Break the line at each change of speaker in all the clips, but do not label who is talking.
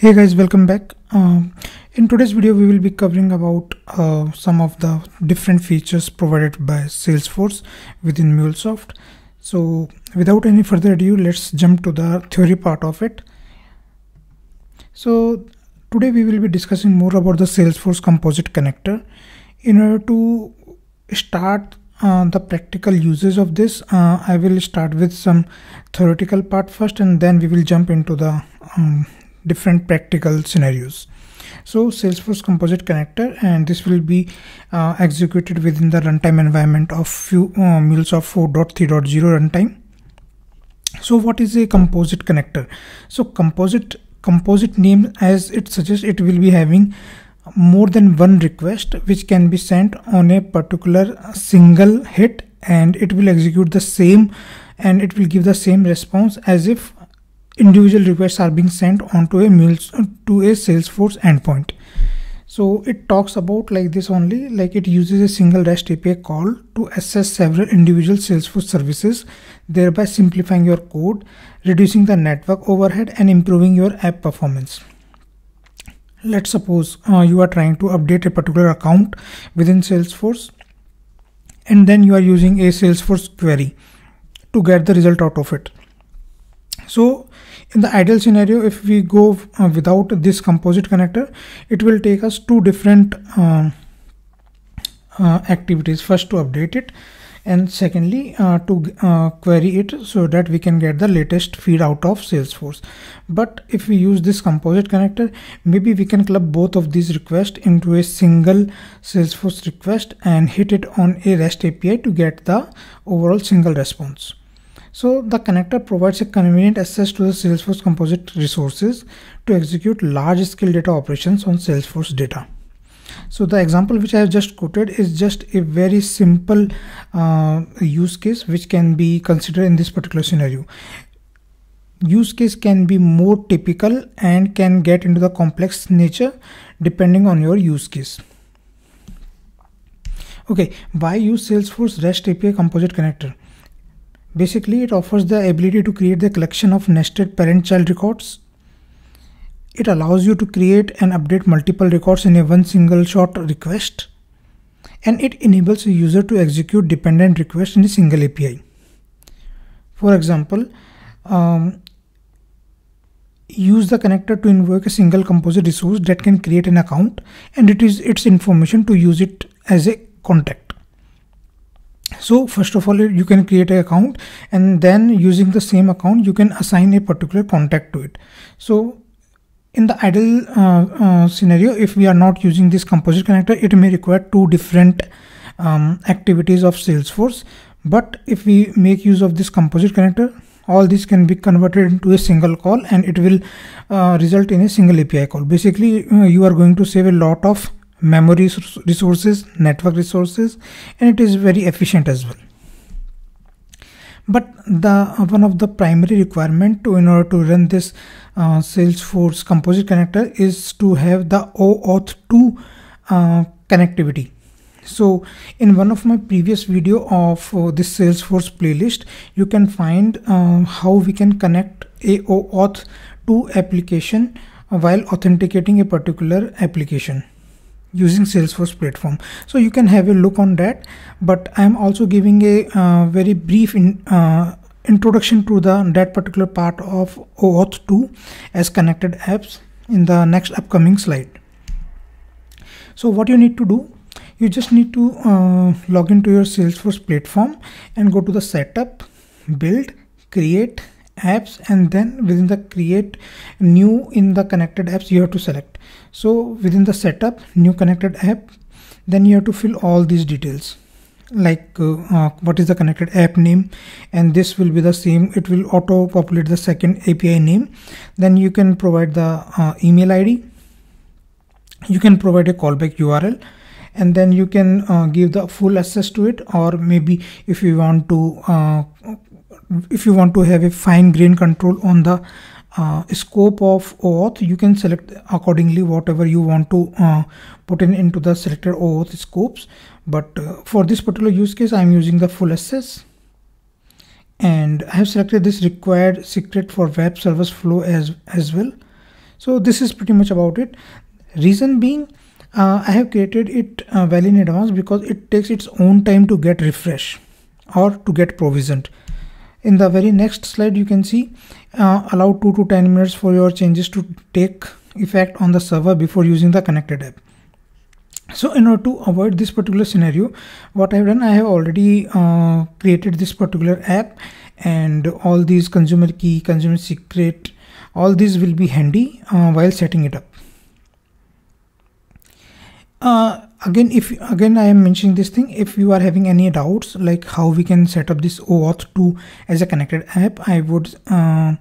hey guys welcome back uh, in today's video we will be covering about uh, some of the different features provided by salesforce within mulesoft so without any further ado let's jump to the theory part of it so today we will be discussing more about the salesforce composite connector in order to start uh, the practical uses of this uh, i will start with some theoretical part first and then we will jump into the um, different practical scenarios so salesforce composite connector and this will be uh, executed within the runtime environment of few uh, MuleSoft 4.3.0 runtime so what is a composite connector so composite composite name as it suggests it will be having more than one request which can be sent on a particular single hit and it will execute the same and it will give the same response as if individual requests are being sent onto a mails to a salesforce endpoint so it talks about like this only like it uses a single REST API call to access several individual Salesforce services, thereby simplifying your code, reducing the network overhead and improving your app performance. Let's suppose uh, you are trying to update a particular account within Salesforce and then you are using a Salesforce query to get the result out of it. So in the ideal scenario if we go uh, without this composite connector it will take us two different uh, uh, activities first to update it and secondly uh, to uh, query it so that we can get the latest feed out of Salesforce but if we use this composite connector maybe we can club both of these requests into a single Salesforce request and hit it on a REST API to get the overall single response so the connector provides a convenient access to the Salesforce Composite resources to execute large scale data operations on Salesforce data. So the example which I have just quoted is just a very simple uh, use case which can be considered in this particular scenario. Use case can be more typical and can get into the complex nature depending on your use case. Okay, why use Salesforce REST API Composite Connector? Basically, it offers the ability to create the collection of nested parent-child records. It allows you to create and update multiple records in a one single shot request. And it enables a user to execute dependent requests in a single API. For example, um, use the connector to invoke a single composite resource that can create an account and it is its information to use it as a contact so first of all you can create an account and then using the same account you can assign a particular contact to it so in the ideal uh, uh, scenario if we are not using this composite connector it may require two different um, activities of salesforce but if we make use of this composite connector all these can be converted into a single call and it will uh, result in a single api call basically uh, you are going to save a lot of memory resources, network resources, and it is very efficient as well. But the uh, one of the primary requirement to in order to run this uh, Salesforce Composite connector is to have the OAuth2 uh, connectivity. So in one of my previous video of uh, this Salesforce playlist, you can find uh, how we can connect a OAuth2 application while authenticating a particular application using Salesforce platform. So you can have a look on that. But I'm also giving a uh, very brief in, uh, introduction to the that particular part of OAuth 2 as connected apps in the next upcoming slide. So what you need to do, you just need to uh, log into your Salesforce platform and go to the setup, build, create apps and then within the create new in the connected apps you have to select so within the setup new connected app then you have to fill all these details like uh, uh, what is the connected app name and this will be the same it will auto populate the second api name then you can provide the uh, email id you can provide a callback url and then you can uh, give the full access to it or maybe if you want to uh, if you want to have a fine grain control on the uh, scope of oath you can select accordingly whatever you want to uh, put in into the selected oath scopes but uh, for this particular use case i'm using the full ss and i have selected this required secret for web service flow as as well so this is pretty much about it reason being uh, i have created it uh, well in advance because it takes its own time to get refresh or to get provisioned in the very next slide you can see uh, allow 2 to 10 minutes for your changes to take effect on the server before using the connected app so in order to avoid this particular scenario what i've done i have already uh, created this particular app and all these consumer key consumer secret all these will be handy uh, while setting it up uh, again if again i am mentioning this thing if you are having any doubts like how we can set up this oauth 2 as a connected app i would uh,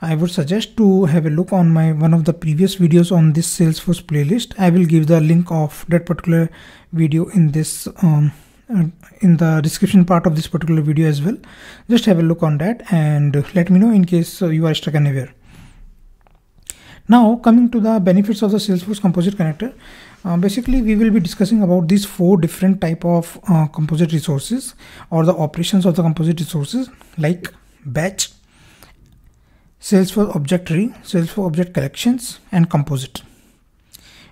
i would suggest to have a look on my one of the previous videos on this salesforce playlist i will give the link of that particular video in this um, uh, in the description part of this particular video as well just have a look on that and let me know in case uh, you are stuck anywhere now coming to the benefits of the salesforce composite connector uh, basically we will be discussing about these four different type of uh, composite resources or the operations of the composite resources like batch sales for object tree sales for object collections and composite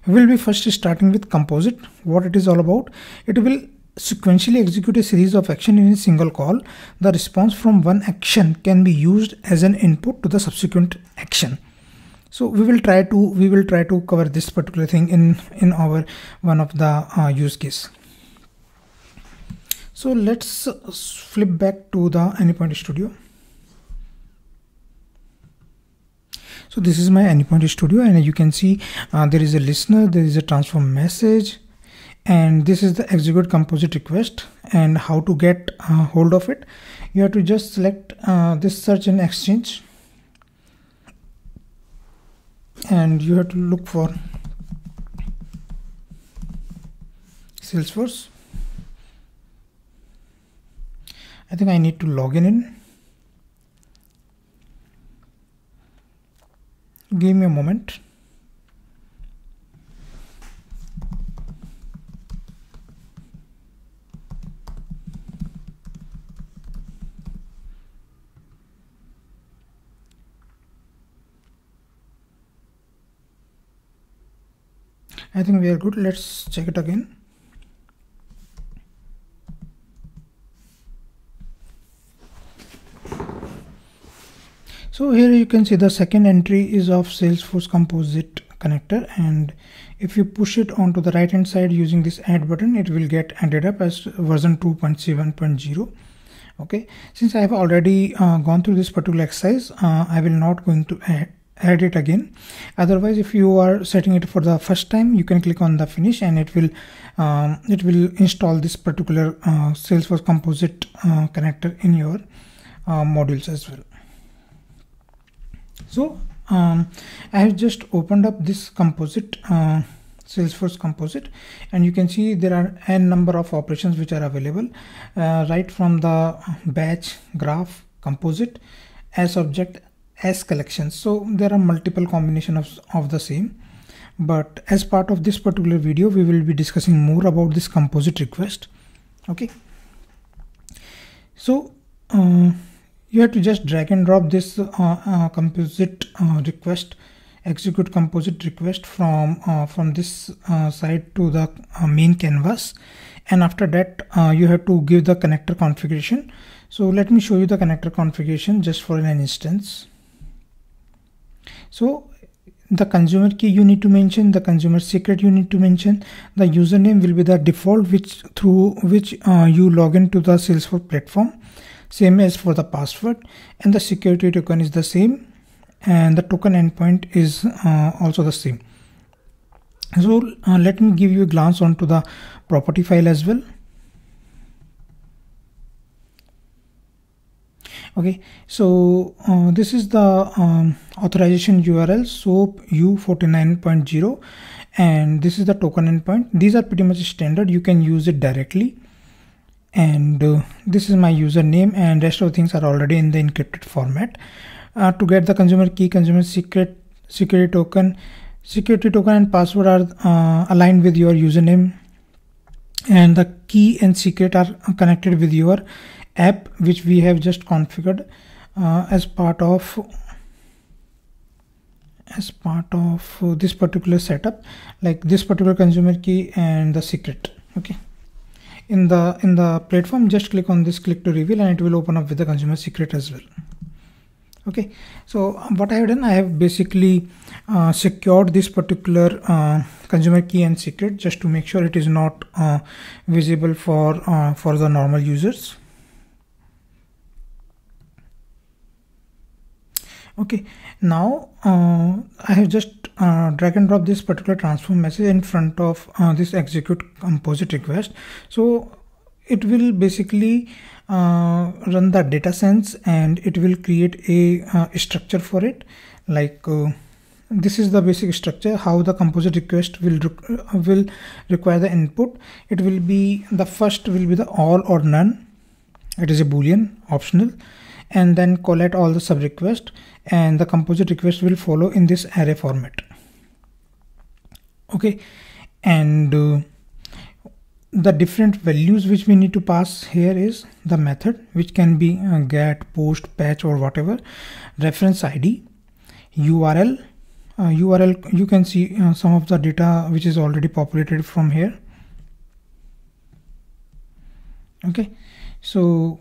we will be first starting with composite what it is all about it will sequentially execute a series of action in a single call the response from one action can be used as an input to the subsequent action so we will try to we will try to cover this particular thing in in our one of the uh, use case so let's uh, flip back to the anypoint studio so this is my anypoint studio and you can see uh, there is a listener there is a transform message and this is the execute composite request and how to get uh, hold of it you have to just select uh, this search and exchange and you have to look for Salesforce I think I need to log in in give me a moment I think we are good let's check it again so here you can see the second entry is of Salesforce composite connector and if you push it onto the right hand side using this add button it will get added up as version 2.7.0 okay since i have already uh, gone through this particular exercise uh, i will not going to add add it again otherwise if you are setting it for the first time you can click on the finish and it will um, it will install this particular uh, salesforce composite uh, connector in your uh, modules as well so um, i have just opened up this composite uh, Salesforce Composite and you can see there are n number of operations which are available uh, right from the batch graph composite as object as collections so there are multiple combination of, of the same but as part of this particular video we will be discussing more about this composite request okay so uh, you have to just drag and drop this uh, uh, composite uh, request execute composite request from uh, from this uh, side to the main canvas and after that you have to give the connector configuration so let me show you the connector configuration just for an instance so the consumer key you need to mention the consumer secret you need to mention the username will be the default which through which uh, you log in to the salesforce platform same as for the password and the security token is the same and the token endpoint is uh, also the same so uh, let me give you a glance onto the property file as well okay so uh, this is the um, authorization url soap u 49.0 and this is the token endpoint these are pretty much standard you can use it directly and uh, this is my username and rest of things are already in the encrypted format uh, to get the consumer key consumer secret security token security token and password are uh, aligned with your username and the key and secret are connected with your app which we have just configured uh, as part of as part of this particular setup like this particular consumer key and the secret okay in the in the platform just click on this click to reveal and it will open up with the consumer secret as well okay so what i have done i have basically uh, secured this particular uh, consumer key and secret just to make sure it is not uh, visible for uh, for the normal users okay now uh, i have just uh, drag and drop this particular transform message in front of uh, this execute composite request so it will basically uh, run the data sense and it will create a uh, structure for it like uh, this is the basic structure how the composite request will will require the input it will be the first will be the all or none it is a boolean optional and then collect all the sub requests and the composite request will follow in this array format okay and uh, the different values which we need to pass here is the method which can be uh, get post patch or whatever reference id url uh, url you can see uh, some of the data which is already populated from here okay so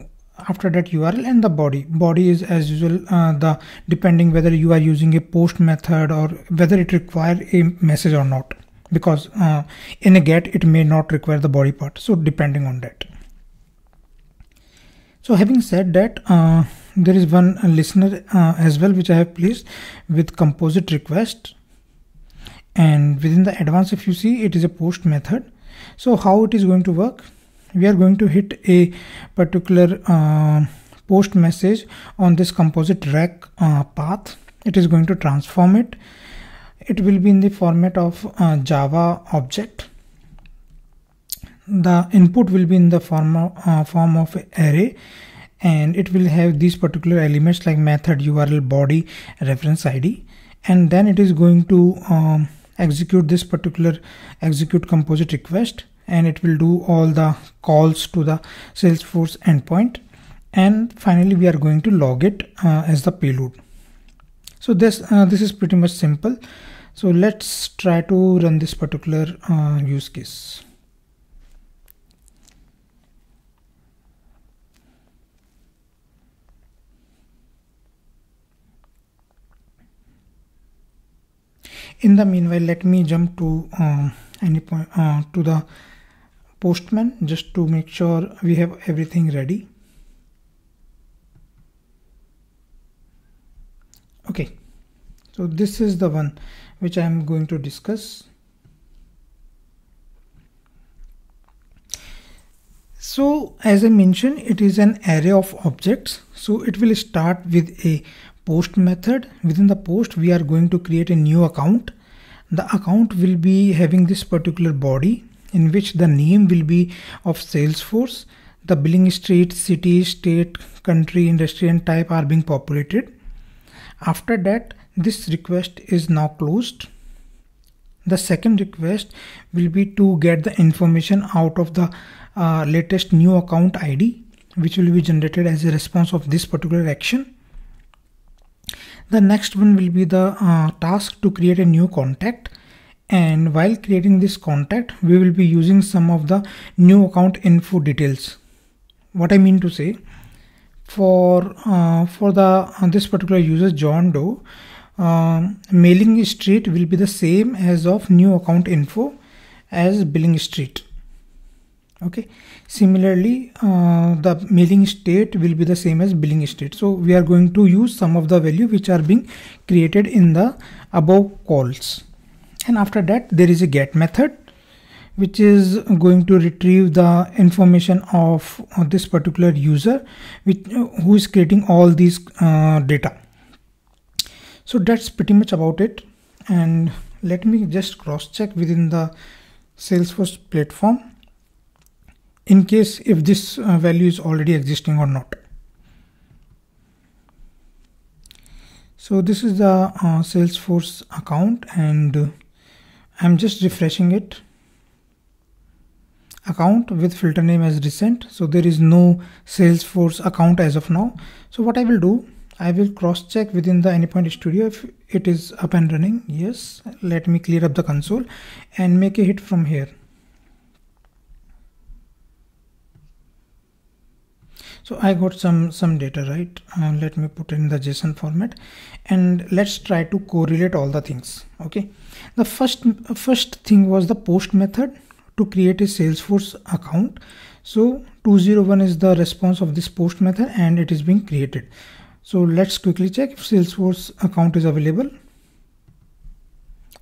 after that url and the body body is as usual uh, the depending whether you are using a post method or whether it require a message or not because uh, in a get it may not require the body part so depending on that so having said that uh, there is one listener uh, as well which i have placed with composite request and within the advance if you see it is a post method so how it is going to work we are going to hit a particular uh, post message on this composite rack uh, path it is going to transform it it will be in the format of uh, java object the input will be in the form of, uh, form of array and it will have these particular elements like method url body reference id and then it is going to um, execute this particular execute composite request and it will do all the calls to the Salesforce endpoint. And finally, we are going to log it uh, as the payload. So this uh, this is pretty much simple. So let's try to run this particular uh, use case. In the meanwhile, let me jump to uh, any point uh, to the postman just to make sure we have everything ready. Okay, so this is the one which I am going to discuss. So as I mentioned, it is an array of objects. So it will start with a post method. Within the post, we are going to create a new account. The account will be having this particular body in which the name will be of Salesforce. The billing street, city, state, country, industry and type are being populated. After that, this request is now closed. The second request will be to get the information out of the uh, latest new account ID which will be generated as a response of this particular action. The next one will be the uh, task to create a new contact and while creating this contact we will be using some of the new account info details what i mean to say for uh, for the uh, this particular user john doe uh, mailing street will be the same as of new account info as billing street okay similarly uh, the mailing state will be the same as billing state so we are going to use some of the value which are being created in the above calls and after that there is a get method which is going to retrieve the information of this particular user which uh, who is creating all these uh, data so that's pretty much about it and let me just cross check within the salesforce platform in case if this uh, value is already existing or not so this is the uh, salesforce account and I'm just refreshing it. Account with filter name as recent. So there is no Salesforce account as of now. So what I will do, I will cross check within the Anypoint Studio if it is up and running. Yes, let me clear up the console and make a hit from here. so i got some some data right uh, let me put in the json format and let's try to correlate all the things okay the first first thing was the post method to create a salesforce account so 201 is the response of this post method and it is being created so let's quickly check if salesforce account is available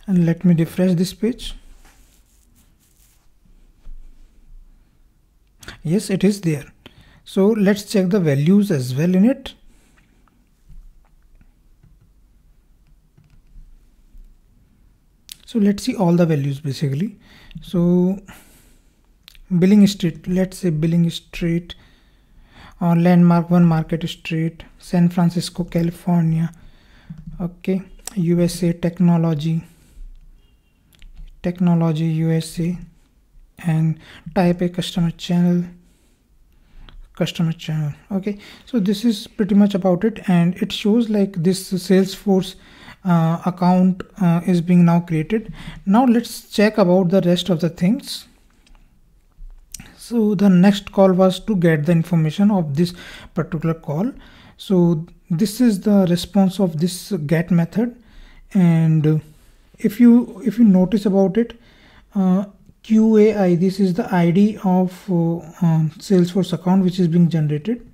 and let me refresh this page yes it is there so let's check the values as well in it. So let's see all the values basically. So billing street, let's say billing street or uh, landmark one market street, San Francisco, California. Okay, USA technology, technology USA and type a customer channel customer channel okay so this is pretty much about it and it shows like this salesforce uh, account uh, is being now created now let's check about the rest of the things so the next call was to get the information of this particular call so this is the response of this get method and if you if you notice about it uh, QAI this is the ID of uh, uh, Salesforce account which is being generated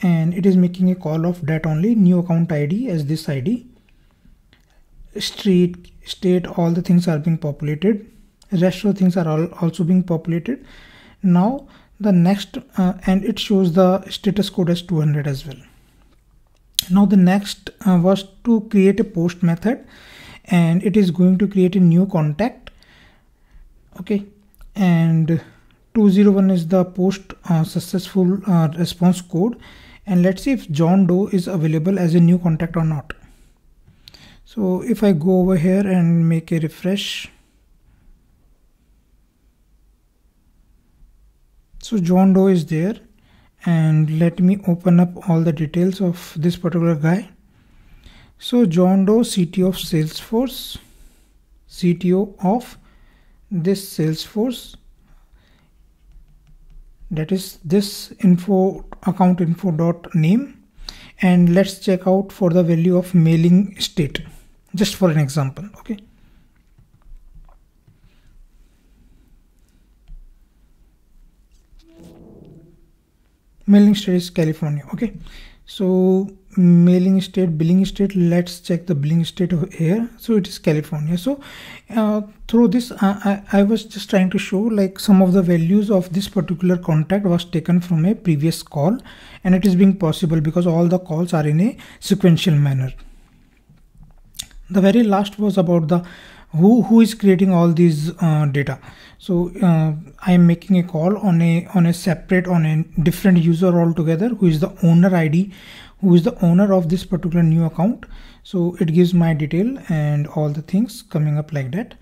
and it is making a call of that only new account ID as this ID street state all the things are being populated rest things are all also being populated now the next uh, and it shows the status code as 200 as well now the next uh, was to create a post method and it is going to create a new contact okay and 201 is the post uh, successful uh, response code and let's see if John Doe is available as a new contact or not so if I go over here and make a refresh so John Doe is there and let me open up all the details of this particular guy so John Doe CTO of Salesforce CTO of this Salesforce that is this info account info dot name and let's check out for the value of mailing state just for an example okay mailing state is California okay so mailing state billing state let's check the billing state here so it is california so uh, through this I, I, I was just trying to show like some of the values of this particular contact was taken from a previous call and it is being possible because all the calls are in a sequential manner the very last was about the who who is creating all these uh, data so uh, i am making a call on a on a separate on a different user altogether who is the owner id who is the owner of this particular new account so it gives my detail and all the things coming up like that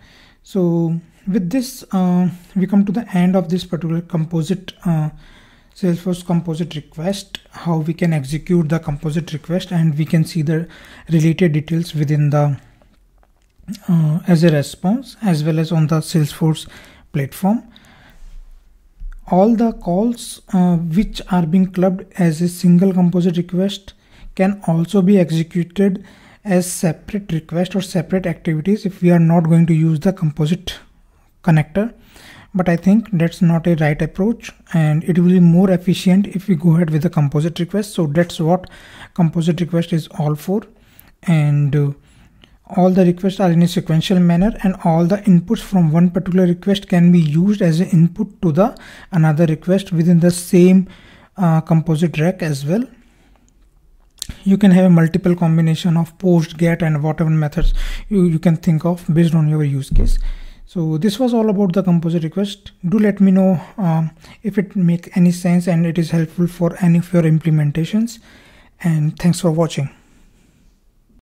so with this uh, we come to the end of this particular composite uh, salesforce composite request how we can execute the composite request and we can see the related details within the uh, as a response as well as on the salesforce platform all the calls uh, which are being clubbed as a single composite request can also be executed as separate request or separate activities if we are not going to use the composite connector but I think that's not a right approach and it will be more efficient if we go ahead with the composite request so that's what composite request is all for and uh, all the requests are in a sequential manner and all the inputs from one particular request can be used as an input to the another request within the same uh, composite rack as well you can have a multiple combination of post get and whatever methods you, you can think of based on your use case so this was all about the composite request do let me know um, if it make any sense and it is helpful for any of your implementations and thanks for watching